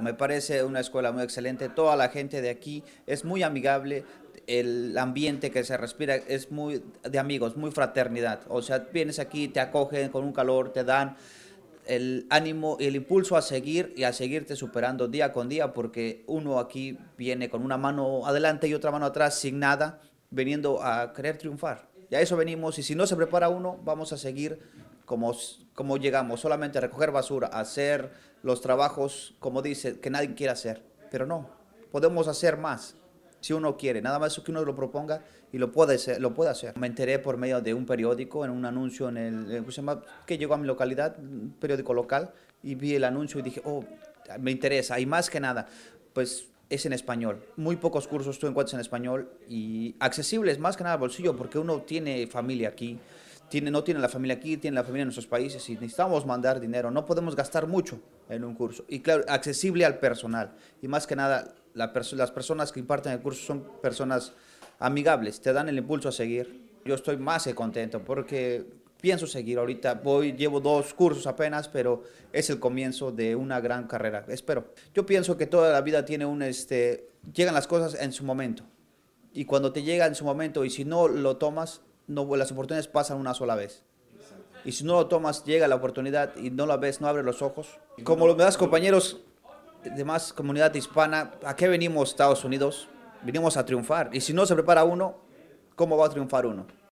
Me parece una escuela muy excelente, toda la gente de aquí es muy amigable, el ambiente que se respira es muy de amigos, muy fraternidad. O sea, vienes aquí, te acogen con un calor, te dan el ánimo y el impulso a seguir y a seguirte superando día con día, porque uno aquí viene con una mano adelante y otra mano atrás sin nada, viniendo a querer triunfar. Y a eso venimos y si no se prepara uno, vamos a seguir como, como llegamos solamente a recoger basura, a hacer los trabajos, como dice, que nadie quiere hacer. Pero no, podemos hacer más si uno quiere, nada más que uno lo proponga y lo puede, ser lo puede hacer. Me enteré por medio de un periódico, en un anuncio en el, eh, que llegó a mi localidad, un periódico local, y vi el anuncio y dije, oh, me interesa, y más que nada, pues es en español. Muy pocos cursos tú encuentras en español y accesibles, más que nada al bolsillo, porque uno tiene familia aquí no tiene la familia aquí, tiene la familia en nuestros países y necesitamos mandar dinero. No podemos gastar mucho en un curso. Y claro, accesible al personal. Y más que nada, las personas que imparten el curso son personas amigables, te dan el impulso a seguir. Yo estoy más contento porque pienso seguir ahorita. Voy, llevo dos cursos apenas, pero es el comienzo de una gran carrera, espero. Yo pienso que toda la vida tiene un, este, llegan las cosas en su momento. Y cuando te llega en su momento y si no lo tomas, las oportunidades pasan una sola vez. Y si no lo tomas, llega la oportunidad y no la ves, no abres los ojos. Como los demás compañeros de más comunidad hispana, ¿a qué venimos Estados Unidos? Venimos a triunfar. Y si no se prepara uno, ¿cómo va a triunfar uno?